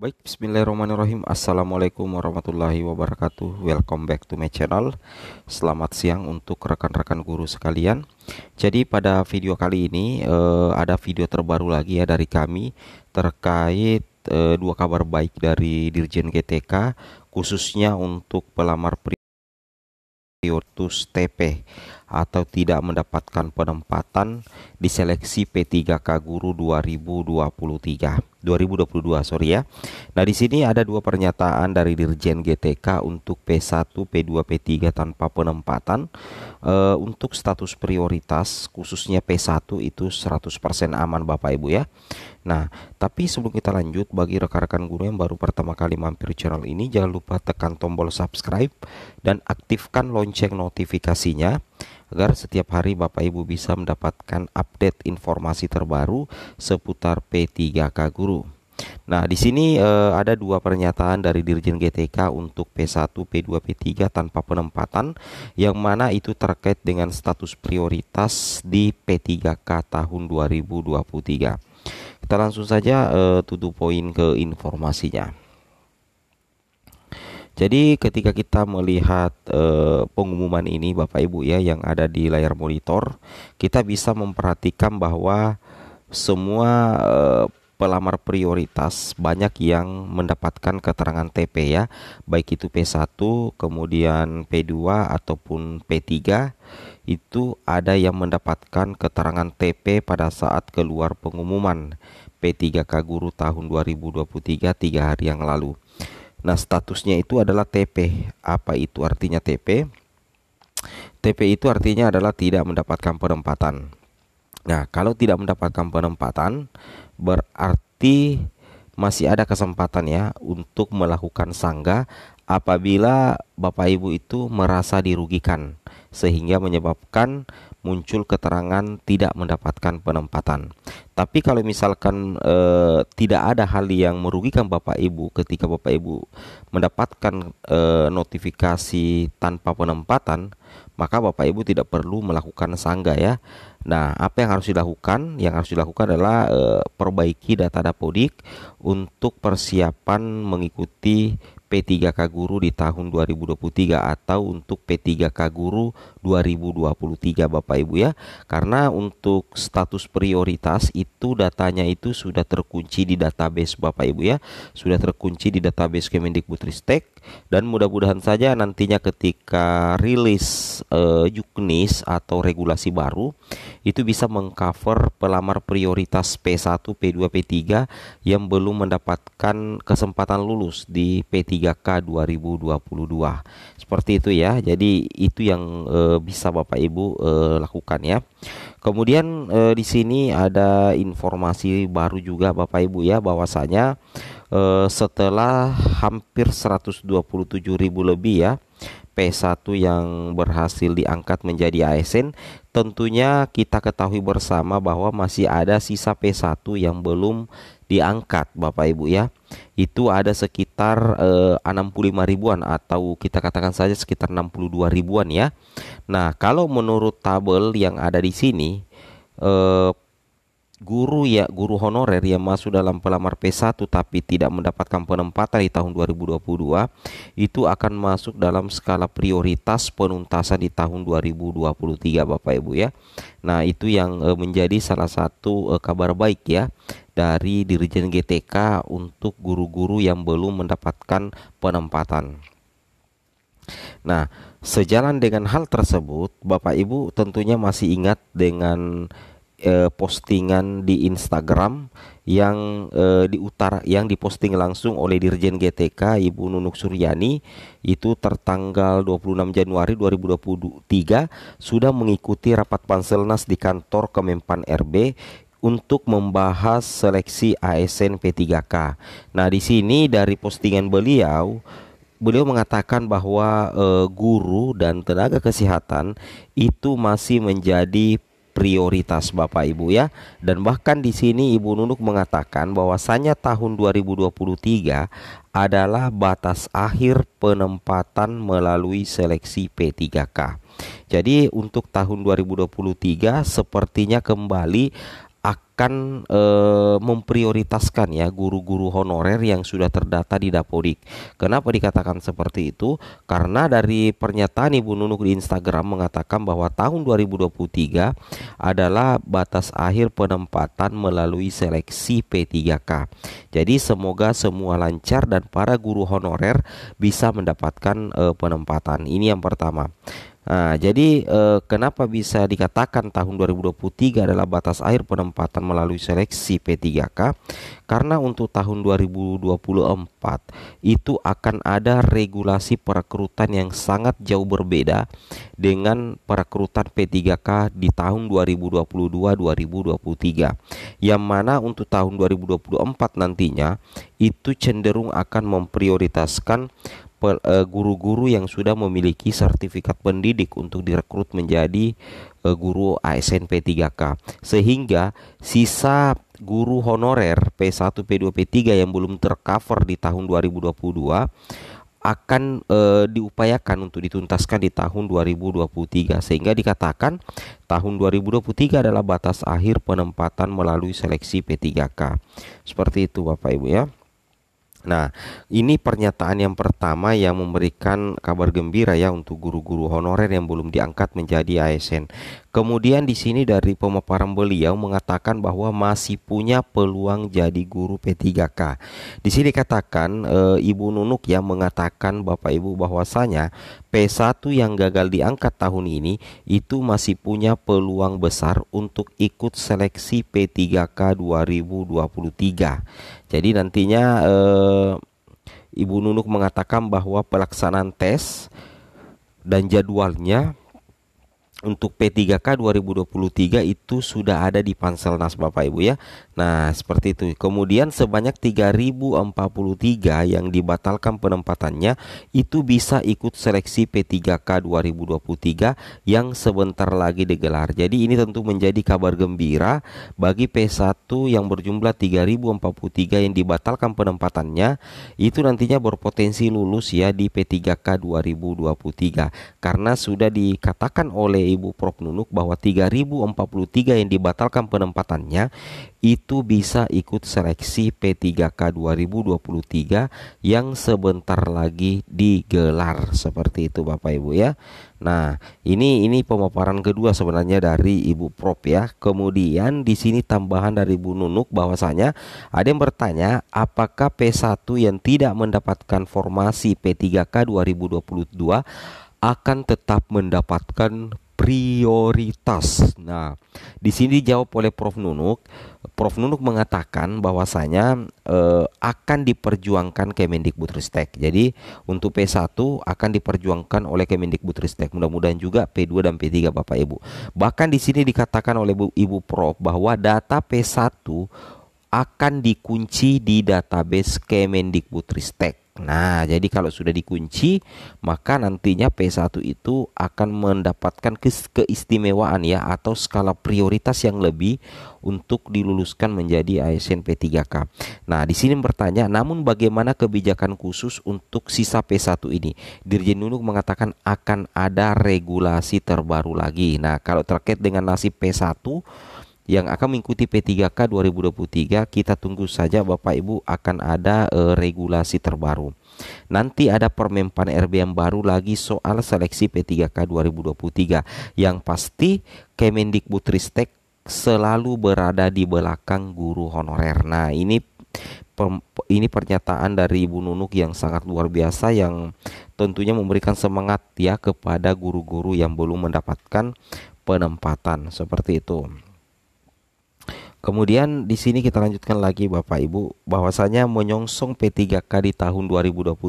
Baik, bismillahirrahmanirrahim Assalamualaikum warahmatullahi wabarakatuh Welcome back to my channel Selamat siang untuk rekan-rekan guru sekalian Jadi pada video kali ini eh, Ada video terbaru lagi ya dari kami Terkait eh, dua kabar baik dari Dirjen GTK Khususnya untuk pelamar pri Priortus TP atau tidak mendapatkan penempatan di seleksi P3K Guru 2023 2022 sorry ya. Nah di sini ada dua pernyataan dari Dirjen GTK untuk P1, P2, P3 tanpa penempatan e, untuk status prioritas khususnya P1 itu 100% aman Bapak Ibu ya. Nah, tapi sebelum kita lanjut, bagi rekan-rekan guru yang baru pertama kali mampir channel ini, jangan lupa tekan tombol subscribe dan aktifkan lonceng notifikasinya agar setiap hari Bapak Ibu bisa mendapatkan update informasi terbaru seputar P3K Guru. Nah, di sini eh, ada dua pernyataan dari Dirjen GTK untuk P1, P2, P3 tanpa penempatan yang mana itu terkait dengan status prioritas di P3K tahun 2023. Kita langsung saja uh, eh, tutup poin ke informasinya. Jadi ketika kita melihat e, pengumuman ini Bapak Ibu ya yang ada di layar monitor, kita bisa memperhatikan bahwa semua e, pelamar prioritas banyak yang mendapatkan keterangan TP ya, baik itu P1, kemudian P2 ataupun P3 itu ada yang mendapatkan keterangan TP pada saat keluar pengumuman P3K Guru tahun 2023 tiga hari yang lalu. Nah statusnya itu adalah TP. Apa itu artinya TP? TP itu artinya adalah tidak mendapatkan penempatan. Nah kalau tidak mendapatkan penempatan berarti masih ada kesempatan ya untuk melakukan sangga apabila Bapak Ibu itu merasa dirugikan sehingga menyebabkan muncul keterangan tidak mendapatkan penempatan. Tapi kalau misalkan e, tidak ada hal yang merugikan Bapak Ibu ketika Bapak Ibu mendapatkan e, notifikasi tanpa penempatan, maka Bapak Ibu tidak perlu melakukan sangga ya. Nah, apa yang harus dilakukan? Yang harus dilakukan adalah e, perbaiki data dapodik untuk persiapan mengikuti P3K Guru di tahun 2023 atau untuk P3K Guru 2023 Bapak Ibu ya. Karena untuk status prioritas itu datanya itu sudah terkunci di database Bapak Ibu ya. Sudah terkunci di database Kemendikbudristek dan mudah-mudahan saja nantinya ketika rilis Juknis eh, juknis atau regulasi baru itu bisa mengcover pelamar prioritas P1, P2, P3 yang belum mendapatkan kesempatan lulus di P3 3K 2022. Seperti itu ya. Jadi itu yang e, bisa Bapak Ibu e, lakukan ya. Kemudian e, di sini ada informasi baru juga Bapak Ibu ya bahwasanya e, setelah hampir 127 ribu lebih ya P1 yang berhasil diangkat menjadi ASN, tentunya kita ketahui bersama bahwa masih ada sisa P1 yang belum diangkat Bapak Ibu ya itu ada sekitar eh, 65 ribuan atau kita katakan saja sekitar 62 ribuan ya. Nah, kalau menurut tabel yang ada di sini eh, guru ya guru honorer yang masuk dalam pelamar P1 tapi tidak mendapatkan penempatan di tahun 2022 itu akan masuk dalam skala prioritas penuntasan di tahun 2023 Bapak Ibu ya. Nah, itu yang eh, menjadi salah satu eh, kabar baik ya dari Dirjen GTK untuk guru-guru yang belum mendapatkan penempatan. Nah, sejalan dengan hal tersebut, Bapak Ibu tentunya masih ingat dengan eh, postingan di Instagram yang eh, diutar yang diposting langsung oleh Dirjen GTK Ibu Nunuk Suryani itu tertanggal 26 Januari 2023 sudah mengikuti rapat panselnas di kantor Kemenpan RB untuk membahas seleksi ASN P3K. Nah, di sini dari postingan beliau beliau mengatakan bahwa e, guru dan tenaga kesehatan itu masih menjadi prioritas Bapak Ibu ya. Dan bahkan di sini Ibu Nunuk mengatakan bahwasannya tahun 2023 adalah batas akhir penempatan melalui seleksi P3K. Jadi untuk tahun 2023 sepertinya kembali akan e, memprioritaskan ya guru-guru honorer yang sudah terdata di Dapodik. Kenapa dikatakan seperti itu? Karena dari pernyataan Ibu Nunuk di Instagram mengatakan bahwa tahun 2023 adalah batas akhir penempatan melalui seleksi P3K. Jadi semoga semua lancar dan para guru honorer bisa mendapatkan e, penempatan. Ini yang pertama. Nah, jadi eh, kenapa bisa dikatakan tahun 2023 adalah batas akhir penempatan melalui seleksi P3K? Karena untuk tahun 2024 itu akan ada regulasi perekrutan yang sangat jauh berbeda dengan perekrutan P3K di tahun 2022-2023. Yang mana untuk tahun 2024 nantinya itu cenderung akan memprioritaskan Eh, guru-guru yang sudah memiliki sertifikat pendidik untuk direkrut menjadi eh, guru ASN P3K sehingga sisa guru honorer P1, P2, P3 yang belum tercover di tahun 2022 akan e, diupayakan untuk dituntaskan di tahun 2023 sehingga dikatakan tahun 2023 adalah batas akhir penempatan melalui seleksi P3K. Seperti itu Bapak Ibu ya. Nah, ini pernyataan yang pertama yang memberikan kabar gembira ya untuk guru-guru honorer yang belum diangkat menjadi ASN. Kemudian di sini dari pemaparan beliau mengatakan bahwa masih punya peluang jadi guru P3K. Di sini katakan e, Ibu Nunuk yang mengatakan Bapak Ibu bahwasanya P1 yang gagal diangkat tahun ini itu masih punya peluang besar untuk ikut seleksi P3K 2023. Jadi nantinya eh, Ibu Nunuk mengatakan bahwa pelaksanaan tes dan jadwalnya untuk P3K 2023 itu sudah ada di Panselnas Bapak Ibu ya. Nah, seperti itu. Kemudian sebanyak 3043 yang dibatalkan penempatannya itu bisa ikut seleksi P3K 2023 yang sebentar lagi digelar. Jadi ini tentu menjadi kabar gembira bagi P1 yang berjumlah 3043 yang dibatalkan penempatannya itu nantinya berpotensi lulus ya di P3K 2023 karena sudah dikatakan oleh Ibu Prof Nunuk bahwa 3043 yang dibatalkan penempatannya itu bisa ikut seleksi P3K 2023 yang sebentar lagi digelar seperti itu Bapak Ibu ya. Nah, ini ini pemaparan kedua sebenarnya dari Ibu Prof ya. Kemudian di sini tambahan dari Bu Nunuk bahwasanya ada yang bertanya apakah P1 yang tidak mendapatkan formasi P3K 2022 akan tetap mendapatkan prioritas. Nah, di sini dijawab oleh Prof Nunuk. Prof Nunuk mengatakan bahwasanya eh, akan diperjuangkan Kemendikbudristek. Jadi untuk P1 akan diperjuangkan oleh Kemendikbudristek. Mudah-mudahan juga P2 dan P3 Bapak Ibu. Bahkan di sini dikatakan oleh Ibu Prof bahwa data P1 akan dikunci di database Kemendikbudristek. Nah, jadi kalau sudah dikunci, maka nantinya P1 itu akan mendapatkan keistimewaan ya atau skala prioritas yang lebih untuk diluluskan menjadi ASN P3K. Nah, di sini bertanya, namun bagaimana kebijakan khusus untuk sisa P1 ini? Dirjen Nunuk mengatakan akan ada regulasi terbaru lagi. Nah, kalau terkait dengan nasib P1 yang akan mengikuti P3K 2023 kita tunggu saja Bapak Ibu akan ada e, regulasi terbaru. Nanti ada RB RBM baru lagi soal seleksi P3K 2023 yang pasti Kemendikbudristek selalu berada di belakang guru honorer. Nah, ini ini pernyataan dari Ibu Nunuk yang sangat luar biasa yang tentunya memberikan semangat ya kepada guru-guru yang belum mendapatkan penempatan seperti itu. Kemudian di sini kita lanjutkan lagi Bapak Ibu bahwasanya menyongsong P3K di tahun 2023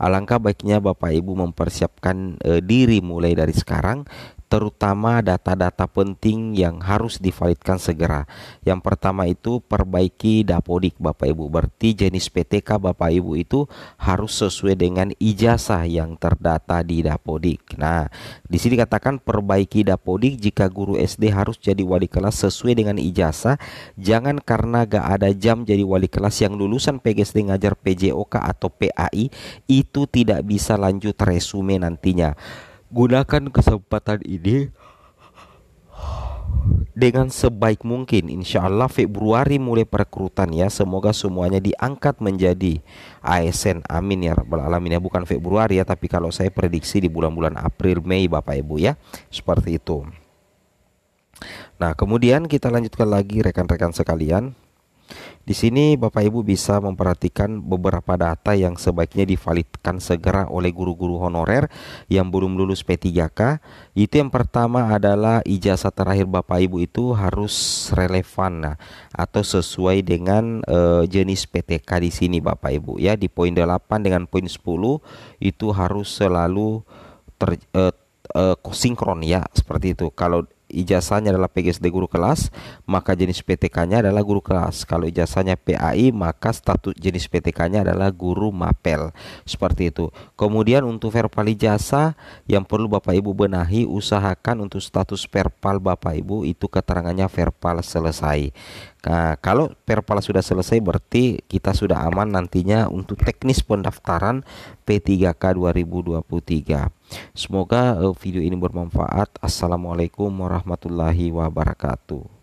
alangkah baiknya Bapak Ibu mempersiapkan e, diri mulai dari sekarang terutama data-data penting yang harus divalidkan segera. Yang pertama itu perbaiki dapodik Bapak Ibu. Berarti jenis PTK Bapak Ibu itu harus sesuai dengan ijazah yang terdata di dapodik. Nah, di sini katakan perbaiki dapodik jika guru SD harus jadi wali kelas sesuai dengan ijazah, jangan karena gak ada jam jadi wali kelas yang lulusan PGSD ngajar PJOK atau PAI itu tidak bisa lanjut resume nantinya gunakan kesempatan ini dengan sebaik mungkin Insya Allah Februari mulai perekrutan ya Semoga semuanya diangkat menjadi ASN Amin ya Rabbal Alamin ya Bukan Februari ya Tapi kalau saya prediksi di bulan-bulan April, Mei Bapak Ibu ya Seperti itu Nah kemudian kita lanjutkan lagi rekan-rekan sekalian di sini Bapak Ibu bisa memperhatikan beberapa data yang sebaiknya divalidkan segera oleh guru-guru honorer yang belum lulus P3K. Itu yang pertama adalah ijazah terakhir Bapak Ibu itu harus relevan nah, atau sesuai dengan e, jenis PTK di sini Bapak Ibu ya di poin 8 dengan poin 10 itu harus selalu ter, e, e, sinkron ya seperti itu. Kalau ijazahnya adalah PGSD guru kelas, maka jenis PTK-nya adalah guru kelas. Kalau ijazahnya PAI, maka status jenis PTK-nya adalah guru mapel. Seperti itu. Kemudian untuk verbal ijazah yang perlu Bapak Ibu benahi, usahakan untuk status verbal Bapak Ibu itu keterangannya verbal selesai. Nah, kalau perpala sudah selesai berarti kita sudah aman nantinya untuk teknis pendaftaran P3K 2023. Semoga eh, video ini bermanfaat. Assalamualaikum warahmatullahi wabarakatuh.